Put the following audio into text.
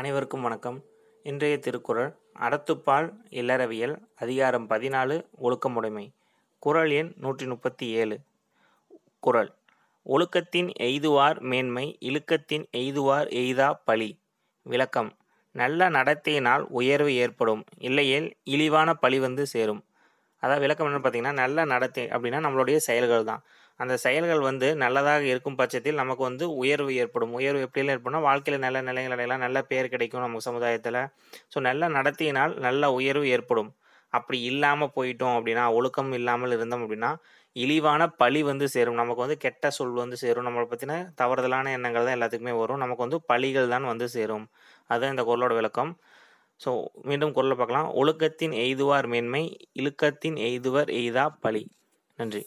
அனைவருக்கும் வணக்கம் இன்றைய திருக்குறள் அடத்துப்பால் இல்லறவியல் அதிகாரம் பதினாலு ஒழுக்கமுடைமை குரல் எண் நூற்றி முப்பத்தி ஏழு குரல் ஒழுக்கத்தின் எய்துவார் மேன்மை இழுக்கத்தின் எய்துவார் எய்தா பழி விளக்கம் நல்ல நடத்தையினால் உயர்வு ஏற்படும் இல்லையேல் இழிவான பழி வந்து சேரும் அதாவது விளக்கம் என்னென்னு பார்த்தீங்கன்னா நல்ல நடத்தை அப்படின்னா நம்மளுடைய செயல்கள் தான் அந்த செயல்கள் வந்து நல்லதாக இருக்கும் பட்சத்தில் நமக்கு வந்து உயர்வு ஏற்படும் உயர்வு எப்படிலாம் ஏற்படும்னா வாழ்க்கையில் நல்ல நிலைகள் அடையலாம் நல்ல பேர் கிடைக்கும் நமக்கு சமுதாயத்தில் ஸோ நல்ல நடத்தியினால் நல்ல உயர்வு ஏற்படும் அப்படி இல்லாமல் போயிட்டோம் அப்படின்னா ஒழுக்கம் இல்லாமல் இருந்தோம் அப்படின்னா இழிவான பழி வந்து சேரும் நமக்கு வந்து கெட்ட சொல் வந்து சேரும் நம்மளை பற்றின தவறுதலான எண்ணங்கள் தான் எல்லாத்துக்குமே வரும் நமக்கு வந்து பழிகள் தான் வந்து சேரும் அதுதான் இந்த குரலோட விளக்கம் ஸோ மீண்டும் குரலை பார்க்கலாம் ஒழுக்கத்தின் எய்துவார் மேன்மை இழுக்கத்தின் எய்துவர் எய்தா பழி நன்றி